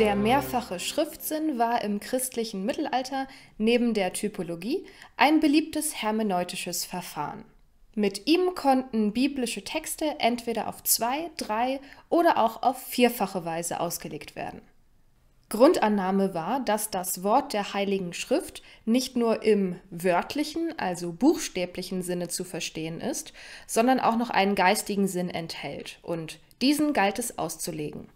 Der mehrfache Schriftsinn war im christlichen Mittelalter neben der Typologie ein beliebtes hermeneutisches Verfahren. Mit ihm konnten biblische Texte entweder auf zwei, drei oder auch auf vierfache Weise ausgelegt werden. Grundannahme war, dass das Wort der Heiligen Schrift nicht nur im wörtlichen, also buchstäblichen Sinne zu verstehen ist, sondern auch noch einen geistigen Sinn enthält und diesen galt es auszulegen.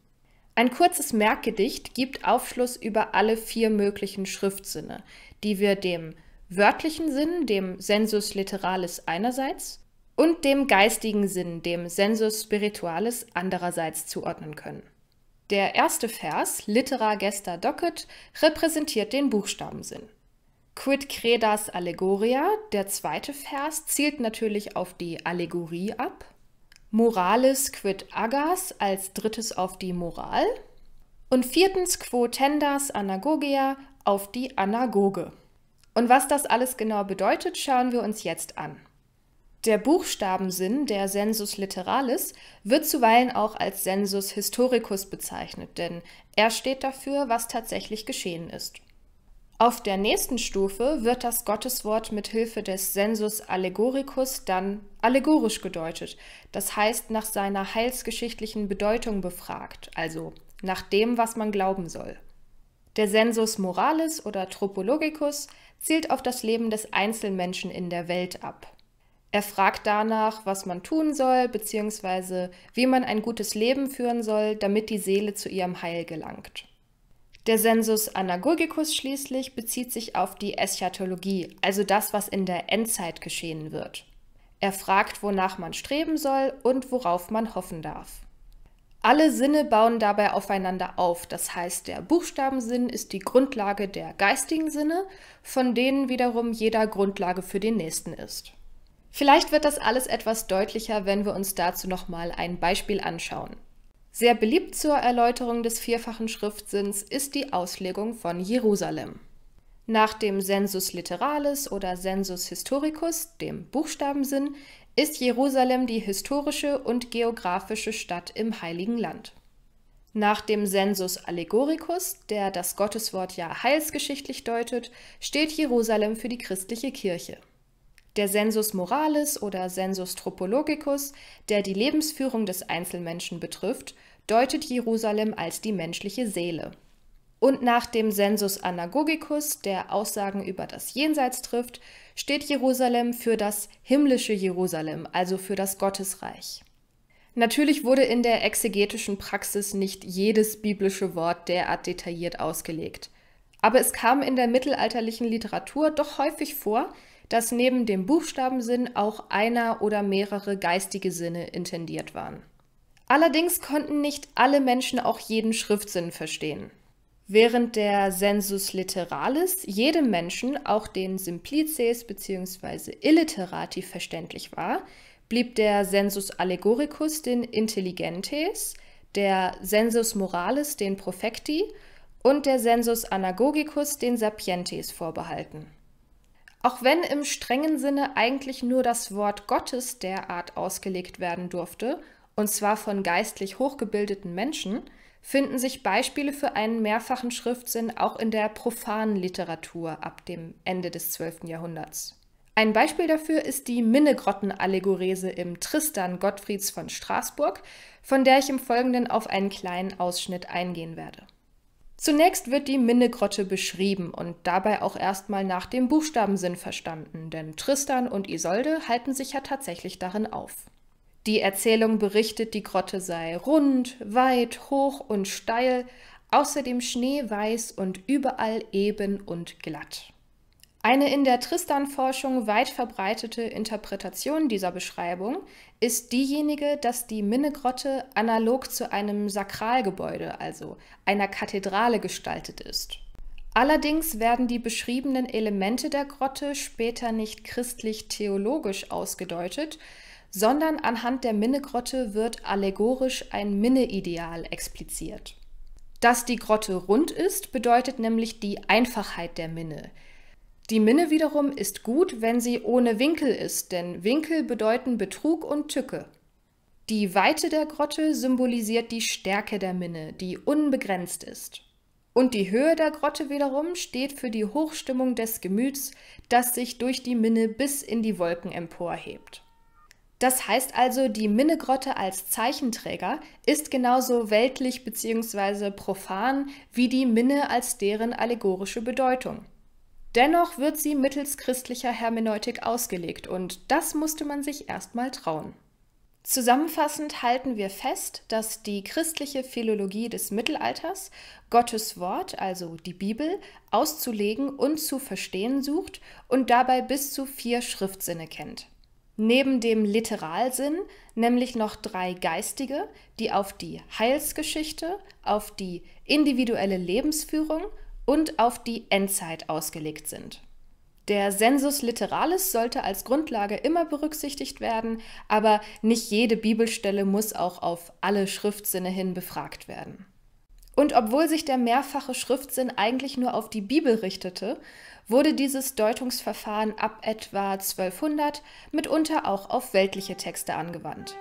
Ein kurzes Merkgedicht gibt Aufschluss über alle vier möglichen Schriftsinne, die wir dem wörtlichen Sinn, dem Sensus literalis einerseits, und dem geistigen Sinn, dem Sensus spiritualis andererseits zuordnen können. Der erste Vers, Litera gesta docet, repräsentiert den Buchstabensinn. Quid credas allegoria, der zweite Vers, zielt natürlich auf die Allegorie ab. Morales quid agas als drittes auf die Moral und viertens quo tendas anagogia auf die Anagoge. Und was das alles genau bedeutet, schauen wir uns jetzt an. Der Buchstabensinn der Sensus literalis wird zuweilen auch als Sensus historicus bezeichnet, denn er steht dafür, was tatsächlich geschehen ist. Auf der nächsten Stufe wird das Gotteswort mit Hilfe des Sensus allegoricus dann allegorisch gedeutet, das heißt nach seiner heilsgeschichtlichen Bedeutung befragt, also nach dem, was man glauben soll. Der Sensus moralis oder tropologicus zielt auf das Leben des Einzelmenschen in der Welt ab. Er fragt danach, was man tun soll, bzw. wie man ein gutes Leben führen soll, damit die Seele zu ihrem Heil gelangt. Der Sensus Anagogicus schließlich bezieht sich auf die Eschatologie, also das, was in der Endzeit geschehen wird. Er fragt, wonach man streben soll und worauf man hoffen darf. Alle Sinne bauen dabei aufeinander auf, das heißt der Buchstabensinn ist die Grundlage der geistigen Sinne, von denen wiederum jeder Grundlage für den nächsten ist. Vielleicht wird das alles etwas deutlicher, wenn wir uns dazu nochmal ein Beispiel anschauen. Sehr beliebt zur Erläuterung des vierfachen Schriftsinns ist die Auslegung von Jerusalem. Nach dem Sensus Literalis oder Sensus Historicus, dem Buchstabensinn, ist Jerusalem die historische und geografische Stadt im Heiligen Land. Nach dem Sensus Allegoricus, der das Gotteswort ja heilsgeschichtlich deutet, steht Jerusalem für die christliche Kirche der Sensus moralis oder Sensus tropologicus, der die Lebensführung des Einzelmenschen betrifft, deutet Jerusalem als die menschliche Seele. Und nach dem Sensus anagogicus, der Aussagen über das Jenseits trifft, steht Jerusalem für das himmlische Jerusalem, also für das Gottesreich. Natürlich wurde in der exegetischen Praxis nicht jedes biblische Wort derart detailliert ausgelegt. Aber es kam in der mittelalterlichen Literatur doch häufig vor, dass neben dem Buchstabensinn auch einer oder mehrere geistige Sinne intendiert waren. Allerdings konnten nicht alle Menschen auch jeden Schriftsinn verstehen. Während der Sensus literalis jedem Menschen, auch den Simplices bzw. Illiterati, verständlich war, blieb der Sensus allegoricus den Intelligentes, der Sensus moralis den Profecti und der Sensus anagogicus den Sapientes vorbehalten. Auch wenn im strengen Sinne eigentlich nur das Wort Gottes derart ausgelegt werden durfte, und zwar von geistlich hochgebildeten Menschen, finden sich Beispiele für einen mehrfachen Schriftsinn auch in der profanen Literatur ab dem Ende des 12. Jahrhunderts. Ein Beispiel dafür ist die Minnegrotten-Allegorese im Tristan Gottfrieds von Straßburg, von der ich im Folgenden auf einen kleinen Ausschnitt eingehen werde. Zunächst wird die Minnegrotte beschrieben und dabei auch erstmal nach dem Buchstabensinn verstanden, denn Tristan und Isolde halten sich ja tatsächlich darin auf. Die Erzählung berichtet, die Grotte sei rund, weit, hoch und steil, außerdem schneeweiß und überall eben und glatt. Eine in der Tristan-Forschung weit verbreitete Interpretation dieser Beschreibung ist diejenige, dass die Minnegrotte analog zu einem Sakralgebäude, also einer Kathedrale, gestaltet ist. Allerdings werden die beschriebenen Elemente der Grotte später nicht christlich-theologisch ausgedeutet, sondern anhand der Minnegrotte wird allegorisch ein Minneideal expliziert. Dass die Grotte rund ist, bedeutet nämlich die Einfachheit der Minne – die Minne wiederum ist gut, wenn sie ohne Winkel ist, denn Winkel bedeuten Betrug und Tücke. Die Weite der Grotte symbolisiert die Stärke der Minne, die unbegrenzt ist. Und die Höhe der Grotte wiederum steht für die Hochstimmung des Gemüts, das sich durch die Minne bis in die Wolken emporhebt. Das heißt also, die Minnegrotte als Zeichenträger ist genauso weltlich bzw. profan wie die Minne als deren allegorische Bedeutung. Dennoch wird sie mittels christlicher Hermeneutik ausgelegt und das musste man sich erstmal trauen. Zusammenfassend halten wir fest, dass die christliche Philologie des Mittelalters Gottes Wort, also die Bibel, auszulegen und zu verstehen sucht und dabei bis zu vier Schriftsinne kennt. Neben dem Literalsinn nämlich noch drei geistige, die auf die Heilsgeschichte, auf die individuelle Lebensführung und auf die Endzeit ausgelegt sind. Der Sensus Literalis sollte als Grundlage immer berücksichtigt werden, aber nicht jede Bibelstelle muss auch auf alle Schriftsinne hin befragt werden. Und obwohl sich der mehrfache Schriftsinn eigentlich nur auf die Bibel richtete, wurde dieses Deutungsverfahren ab etwa 1200 mitunter auch auf weltliche Texte angewandt.